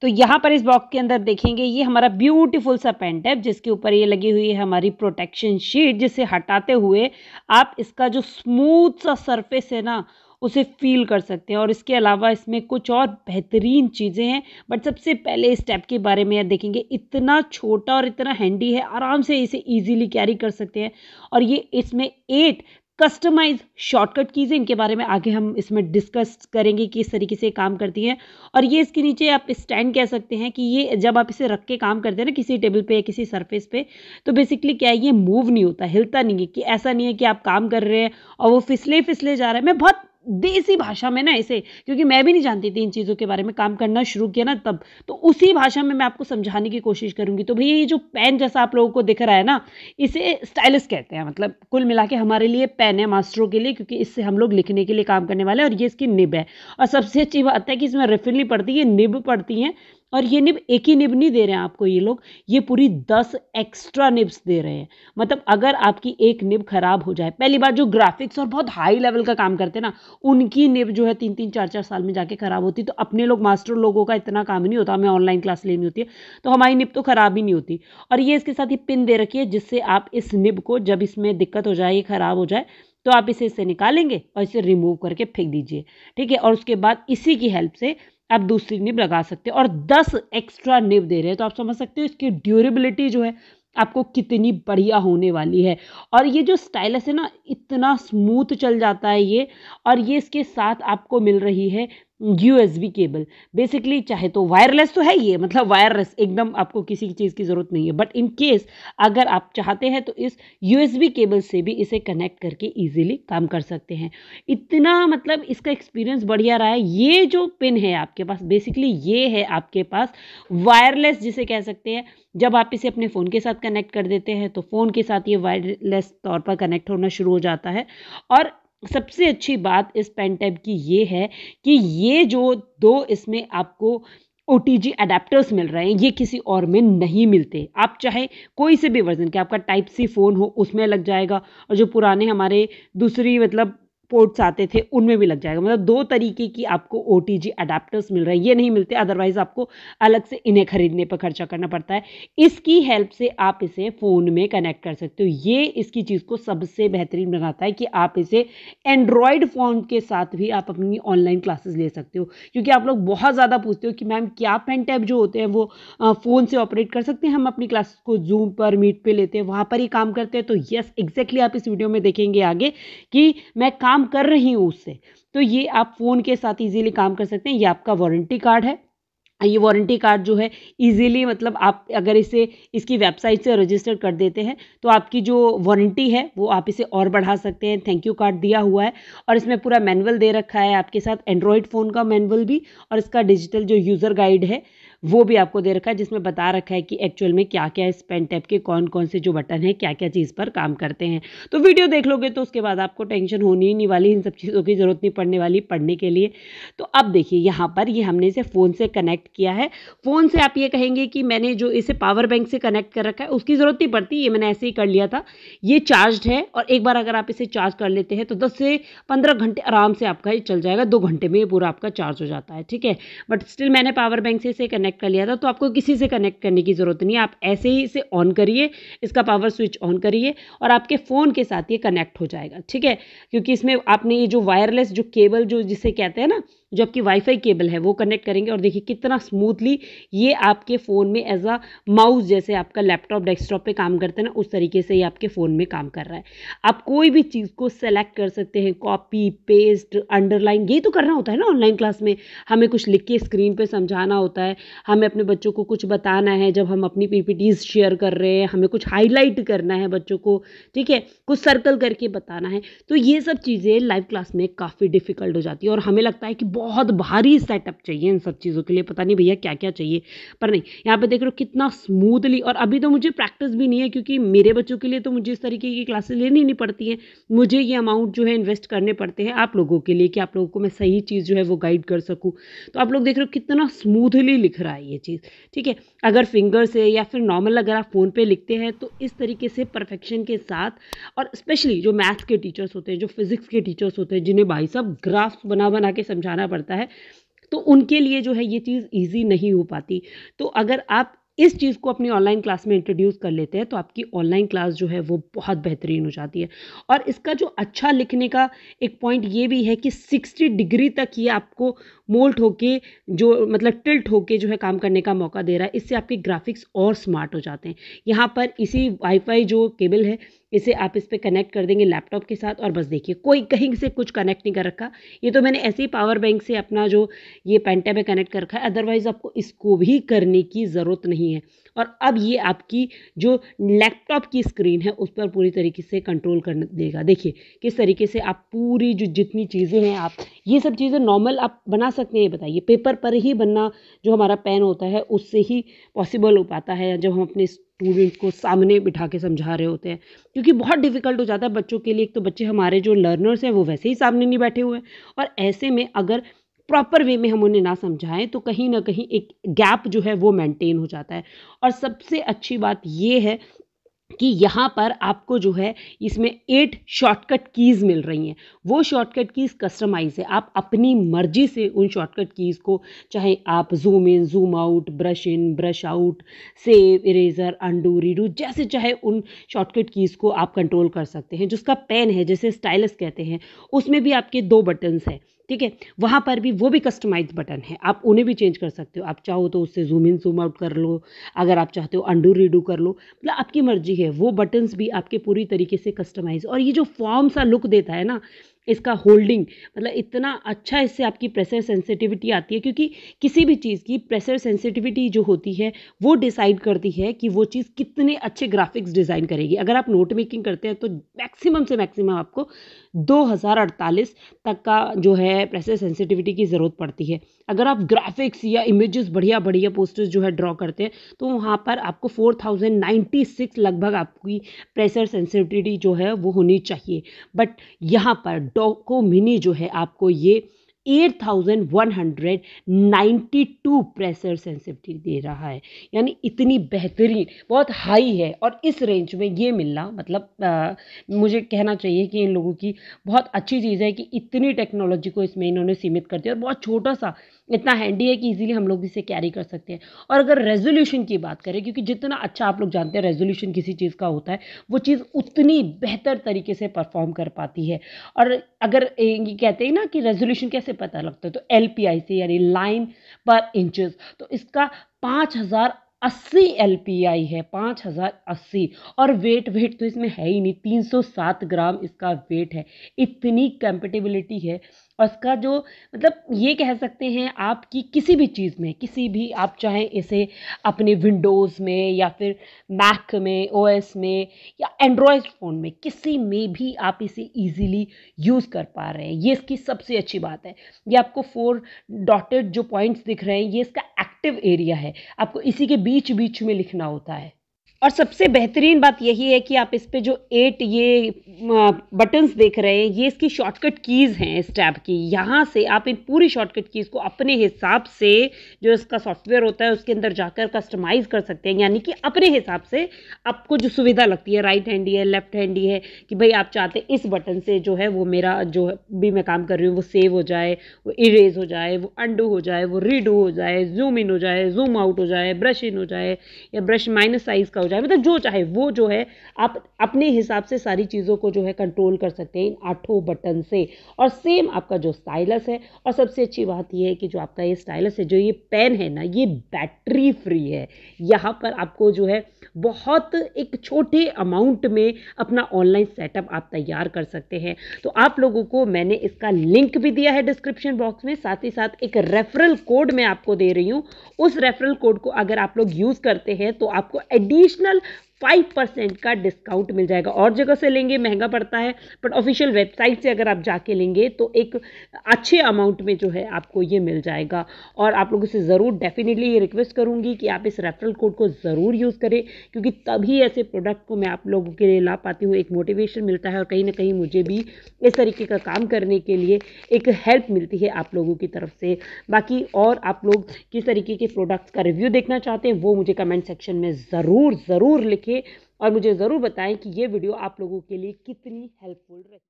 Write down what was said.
तो यहाँ पर इस बॉक्स के अंदर देखेंगे ये हमारा ब्यूटीफुल सा पेन टैप जिसके ऊपर ये लगी हुई है हमारी प्रोटेक्शन शीट जिसे हटाते हुए आप इसका जो स्मूथ सा सरफेस है ना उसे फील कर सकते हैं और इसके अलावा इसमें कुछ और बेहतरीन चीज़ें हैं बट सबसे पहले इस टैप के बारे में यह देखेंगे इतना छोटा और इतना हैंडी है आराम से इसे ईजीली कैरी कर सकते हैं और ये इसमें एट कस्टमाइज शॉर्टकट कीज़ इनके बारे में आगे हम इसमें डिस्कस करेंगे किस तरीके से काम करती हैं और ये इसके नीचे आप स्टैंड कह सकते हैं कि ये जब आप इसे रख के काम करते हैं ना किसी टेबल पे या किसी सरफेस पे तो बेसिकली क्या है ये मूव नहीं होता हिलता नहीं है कि ऐसा नहीं है कि आप काम कर रहे हैं और वो फिसले फिसले जा रहे हैं मैं बहुत देसी भाषा में ना ऐसे क्योंकि मैं भी नहीं जानती थी इन चीज़ों के बारे में काम करना शुरू किया ना तब तो उसी भाषा में मैं आपको समझाने की कोशिश करूँगी तो भैया ये जो पेन जैसा आप लोगों को दिख रहा है ना इसे स्टाइलिस कहते हैं मतलब कुल मिला के हमारे लिए पेन है मास्टरों के लिए क्योंकि इससे हम लोग लिखने के लिए काम करने वाले हैं और ये इसकी निब है और सबसे अच्छी बात है कि इसमें रिफिल नहीं पड़ती ये निब पड़ती हैं और ये निब एक ही निब नहीं दे रहे हैं आपको ये लोग ये पूरी दस एक्स्ट्रा निब्स दे रहे हैं मतलब अगर आपकी एक निब खराब हो जाए पहली बार जो ग्राफिक्स और बहुत हाई लेवल का काम करते हैं ना उनकी निब जो है तीन तीन चार चार साल में जाके खराब होती तो अपने लोग मास्टर लोगों का इतना काम नहीं होता हमें ऑनलाइन क्लास लेनी होती है तो हमारी निब तो खराब ही नहीं होती और ये इसके साथ ही पिन दे रखी है जिससे आप इस निब को जब इसमें दिक्कत हो जाए ये खराब हो जाए तो आप इसे इसे निकालेंगे और इसे रिमूव करके फेंक दीजिए ठीक है और उसके बाद इसी की हेल्प से आप दूसरी निब लगा सकते हैं और दस एक्स्ट्रा निब दे रहे हैं तो आप समझ सकते हो इसकी ड्यूरेबिलिटी जो है आपको कितनी बढ़िया होने वाली है और ये जो स्टाइलस है ना इतना स्मूथ चल जाता है ये और ये इसके साथ आपको मिल रही है U S B cable basically चाहे तो वायरलेस तो है ये मतलब वायरलेस एकदम आपको किसी चीज़ की ज़रूरत नहीं है बट इन केस अगर आप चाहते हैं तो इस यू एस बी केबल से भी इसे कनेक्ट करके ईजिली काम कर सकते हैं इतना मतलब इसका एक्सपीरियंस बढ़िया रहा है ये जो पिन है आपके पास बेसिकली ये है आपके पास वायरलेस जिसे कह सकते हैं जब आप इसे अपने फ़ोन के साथ कनेक्ट कर देते हैं तो फ़ोन के साथ ये वायरलेस तौर पर कनेक्ट होना शुरू हो जाता है और सबसे अच्छी बात इस पेन टैब की ये है कि ये जो दो इसमें आपको ओ टी जी अडेप्टर्स मिल रहे हैं ये किसी और में नहीं मिलते आप चाहे कोई से भी वर्जन के आपका टाइप सी फ़ोन हो उसमें लग जाएगा और जो पुराने हमारे दूसरी मतलब पोर्ट्स आते थे उनमें भी लग जाएगा मतलब दो तरीके की आपको ओ टी जी अडाप्टर्स मिल रहे हैं ये नहीं मिलते अदरवाइज़ आपको अलग से इन्हें खरीदने पर खर्चा करना पड़ता है इसकी हेल्प से आप इसे फ़ोन में कनेक्ट कर सकते हो ये इसकी चीज़ को सबसे बेहतरीन बनाता है कि आप इसे एंड्रॉयड फ़ोन के साथ भी आप अपनी ऑनलाइन क्लासेस ले सकते हो क्योंकि आप लोग बहुत ज़्यादा पूछते हो कि मैम क्या पेन टैब जो होते हैं वो फ़ोन से ऑपरेट कर सकते हैं हम अपनी क्लासेस को जूम पर मीट पर लेते हैं वहाँ पर ही काम करते हैं तो येस एग्जैक्टली आप इस वीडियो में देखेंगे आगे कि मैं काम काम कर रही हूँ उससे तो ये आप फ़ोन के साथ इजीली काम कर सकते हैं ये आपका वारंटी कार्ड है ये वारंटी कार्ड जो है इजीली मतलब आप अगर इसे इसकी वेबसाइट से रजिस्टर कर देते हैं तो आपकी जो वारंटी है वो आप इसे और बढ़ा सकते हैं थैंक यू कार्ड दिया हुआ है और इसमें पूरा मैनुअल दे रखा है आपके साथ एंड्रॉयड फ़ोन का मैनुअल भी और इसका डिजिटल जो यूज़र गाइड है वो भी आपको दे रखा है जिसमें बता रखा है कि एक्चुअल में क्या क्या इस पेन टैप के कौन कौन से जो बटन है क्या क्या चीज़ पर काम करते हैं तो वीडियो देख लोगे तो उसके बाद आपको टेंशन होनी ही नहीं वाली इन सब चीज़ों की ज़रूरत नहीं पड़ने वाली पढ़ने के लिए तो अब देखिए यहाँ पर ये हमने इसे फ़ोन से कनेक्ट किया है फ़ोन से आप ये कहेंगे कि मैंने जो इसे पावर बैंक से कनेक्ट कर रखा है उसकी ज़रूरत नहीं पड़ती ये मैंने ऐसे ही कर लिया था ये चार्ज है और एक बार अगर आप इसे चार्ज कर लेते हैं तो दस से पंद्रह घंटे आराम से आपका ये चल जाएगा दो घंटे में ये पूरा आपका चार्ज हो जाता है ठीक है बट स्टिल मैंने पावर बैंक से इसे कनेक्ट कनेक्ट कर लिया था तो आपको किसी से कनेक्ट करने की ज़रूरत नहीं आप ऐसे ही इसे ऑन करिए इसका पावर स्विच ऑन करिए और आपके फ़ोन के साथ ये कनेक्ट हो जाएगा ठीक है क्योंकि इसमें आपने ये जो वायरलेस जो केबल जो जिसे कहते हैं ना जो आपकी वाईफाई केबल है वो कनेक्ट करेंगे और देखिए कितना स्मूथली ये आपके फ़ोन में एज अ माउस जैसे आपका लैपटॉप डेस्कटॉप पे काम करते हैं ना उस तरीके से ये आपके फ़ोन में काम कर रहा है आप कोई भी चीज़ को सेलेक्ट कर सकते हैं कॉपी पेस्ट अंडरलाइन ये तो करना होता है ना ऑनलाइन क्लास में हमें कुछ लिख के स्क्रीन पर समझाना होता है हमें अपने बच्चों को कुछ बताना है जब हम अपनी पी शेयर कर रहे हैं हमें कुछ हाईलाइट करना है बच्चों को ठीक है कुछ सर्कल करके बताना है तो ये सब चीज़ें लाइव क्लास में काफ़ी डिफिकल्ट हो जाती है और हमें लगता है कि बहुत भारी सेटअप चाहिए इन सब चीज़ों के लिए पता नहीं भैया क्या क्या चाहिए पर नहीं यहाँ पे देख रहे हो कितना स्मूथली और अभी तो मुझे प्रैक्टिस भी नहीं है क्योंकि मेरे बच्चों के लिए तो मुझे इस तरीके की क्लासेस लेनी नहीं पड़ती हैं मुझे ये अमाउंट जो है इन्वेस्ट करने पड़ते हैं आप लोगों के लिए कि आप लोगों को मैं सही चीज़ जो है वो गाइड कर सकूँ तो आप लोग देख रहे हो कितना स्मूथली लिख रहा है ये चीज़ ठीक है अगर फिंगर से या फिर नॉर्मल अगर आप फ़ोन पर लिखते हैं तो इस तरीके से परफेक्शन के साथ और स्पेशली जो मैथ्स के टीचर्स होते हैं जो फिज़िक्स के टीचर्स होते हैं जिन्हें भाई साहब ग्राफ्स बना बना के समझाना करना पड़ता है तो उनके लिए जो है ये चीज़ ईजी नहीं हो पाती तो अगर आप इस चीज़ को अपनी ऑनलाइन क्लास में इंट्रोड्यूस कर लेते हैं तो आपकी ऑनलाइन क्लास जो है वो बहुत बेहतरीन हो जाती है और इसका जो अच्छा लिखने का एक पॉइंट ये भी है कि 60 डिग्री तक ये आपको मोल्ट होके जो मतलब टिल्ट होके जो है काम करने का मौका दे रहा है इससे आपके ग्राफिक्स और स्मार्ट हो जाते हैं यहाँ पर इसी वाईफाई जो केबल है इसे आप इस पर कनेक्ट कर देंगे लैपटॉप के साथ और बस देखिए कोई कहीं से कुछ कनेक्ट नहीं कर रखा ये तो मैंने ऐसे ही पावर बैंक से अपना जो ये पेन में है कनेक्ट कर रखा है अदरवाइज़ आपको इसको भी करने की ज़रूरत नहीं है और अब ये आपकी जो लैपटॉप की स्क्रीन है उस पर पूरी तरीके से कंट्रोल कर देगा देखिए किस तरीके से आप पूरी जो जितनी चीज़ें हैं आप ये सब चीज़ें नॉर्मल आप बना सकते हैं बताइए पेपर पर ही बनना जो हमारा पेन होता है उससे ही पॉसिबल हो पाता है जब हम अपने स्टूडेंट को सामने बिठा के समझा रहे होते हैं क्योंकि बहुत डिफिकल्ट हो जाता है बच्चों के लिए एक तो बच्चे हमारे जो लर्नर्स हैं वो वैसे ही सामने नहीं बैठे हुए हैं और ऐसे में अगर प्रॉपर वे में हम उन्हें ना समझाएं तो कहीं ना कहीं एक गैप जो है वो मेंटेन हो जाता है और सबसे अच्छी बात ये है कि यहाँ पर आपको जो है इसमें एट शॉर्टकट कीज़ मिल रही हैं वो शॉर्टकट कीज़ कस्टमाइज है आप अपनी मर्जी से उन शॉर्टकट कीज़ को चाहे आप zoom in zoom out brush in brush out save eraser undo redo जैसे चाहे उन शॉर्टकट कीज़ को आप कंट्रोल कर सकते हैं जिसका पेन है जैसे स्टाइलस कहते हैं उसमें भी आपके दो बटन्स हैं ठीक है वहाँ पर भी वो भी कस्टमाइज बटन है आप उन्हें भी चेंज कर सकते हो आप चाहो तो उससे जूम इन जूम आउट कर लो अगर आप चाहते हो अंडू रीडू कर लो मतलब आपकी मर्जी है वो बटन्स भी आपके पूरी तरीके से कस्टमाइज और ये जो फॉर्म सा लुक देता है ना इसका होल्डिंग मतलब इतना अच्छा इससे आपकी प्रेशर सेंसिटिविटी आती है क्योंकि किसी भी चीज़ की प्रेशर सेंसिटिविटी जो होती है वो डिसाइड करती है कि वो चीज़ कितने अच्छे ग्राफिक्स डिज़ाइन करेगी अगर आप नोट मेकिंग करते हैं तो मैक्सिमम से मैक्सिमम आपको 2048 तक का जो है प्रेशर सेंसिटिविटी की ज़रूरत पड़ती है अगर आप ग्राफिक्स या इमेजेस बढ़िया बढ़िया पोस्टर्स जो है ड्रॉ करते हैं तो वहाँ पर आपको फोर थाउजेंड नाइन्टी सिक्स लगभग आपकी प्रेशर सेंसिटिविटी जो है वो होनी चाहिए बट यहाँ पर डोको मिनी जो है आपको ये 8,192 प्रेशर सेंसिटिविटी दे रहा है यानी इतनी बेहतरीन बहुत हाई है और इस रेंज में ये मिलना मतलब आ, मुझे कहना चाहिए कि इन लोगों की बहुत अच्छी चीज़ है कि इतनी टेक्नोलॉजी को इसमें इन्होंने सीमित कर दिया और बहुत छोटा सा इतना हैंडी है कि इजीली हम लोग इसे कैरी कर सकते हैं और अगर रेजोल्यूशन की बात करें क्योंकि जितना अच्छा आप लोग जानते हैं रेजोल्यूशन किसी चीज़ का होता है वो चीज़ उतनी बेहतर तरीके से परफॉर्म कर पाती है और अगर ये कहते हैं ना कि रेजोल्यूशन कैसे पता लगता है तो एल से यानी लाइन पर इंचज तो इसका पाँच हज़ार अस्सी एल है पाँच हज़ार अस्सी और वेट वेट तो इसमें है ही नहीं तीन सौ सात ग्राम इसका वेट है इतनी कंपेटेबिलिटी है और इसका जो मतलब ये कह सकते हैं आपकी किसी भी चीज़ में किसी भी आप चाहे इसे अपने विंडोज़ में या फिर मैक में ओएस में या एंड्रॉयड फ़ोन में किसी में भी आप इसे इजीली यूज़ कर पा रहे हैं ये इसकी सबसे अच्छी बात है ये आपको फोर डॉटेड जो पॉइंट्स दिख रहे हैं ये इसका एक्टिव एरिया है आपको इसी के बीच बीच में लिखना होता है और सबसे बेहतरीन बात यही है कि आप इस पर जो एट ये बटन्स देख रहे हैं ये इसकी शॉर्टकट कीज़ हैं इस टैब की यहाँ से आप इन पूरी शॉर्टकट कीज़ को अपने हिसाब से जो इसका सॉफ्टवेयर होता है उसके अंदर जाकर कस्टमाइज़ कर सकते हैं यानी कि अपने हिसाब से आपको जो सुविधा लगती है राइट हैंडी है लेफ्ट हैंडी है कि भाई आप चाहते इस बटन से जो है वो मेरा जो भी मैं काम कर रही हूँ वो सेव हो जाए वो इरेज हो जाए वो अंडू हो जाए वो रीडू हो जाए जूम इन हो जाए जूम आउट हो जाए ब्रश इन हो जाए या ब्रश माइनस साइज़ का हो जाए मतलब जो चाहे वो जो है आप अपने हिसाब से सारी चीज़ों को को जो है कंट्रोल कर सकते हैं इन आठों बटन से और सेम आपका जो स्टाइलस है और सबसे अच्छी बात यह है कि जो आपका ये स्टाइलस है जो ये पेन है ना ये बैटरी फ्री है यहाँ पर आपको जो है बहुत एक छोटे अमाउंट में अपना ऑनलाइन सेटअप आप तैयार कर सकते हैं तो आप लोगों को मैंने इसका लिंक भी दिया है डिस्क्रिप्शन बॉक्स में साथ ही साथ एक रेफरल कोड मैं आपको दे रही हूँ उस रेफरल कोड को अगर आप लोग यूज़ करते हैं तो आपको एडिशनल फाइव परसेंट का डिस्काउंट मिल जाएगा और जगह से लेंगे महंगा पड़ता है बट ऑफिशियल वेबसाइट से अगर आप जाके लेंगे तो एक अच्छे अमाउंट में जो है आपको ये मिल जाएगा और आप लोगों से ज़रूर डेफिनेटली ये रिक्वेस्ट करूँगी कि आप इस रेफरल कोड को ज़रूर यूज़ करें क्योंकि तभी ऐसे प्रोडक्ट को मैं आप लोगों के लिए ला पाती हूँ एक मोटिवेशन मिलता है और कहीं ना कहीं मुझे भी इस तरीके का काम करने के लिए एक हेल्प मिलती है आप लोगों की तरफ से बाकी और आप लोग किस तरीके के प्रोडक्ट्स का रिव्यू देखना चाहते हैं वो मुझे कमेंट सेक्शन में ज़रूर ज़रूर लिख देखें और मुझे ज़रूर बताएं कि ये वीडियो आप लोगों के लिए कितनी हेल्पफुल रही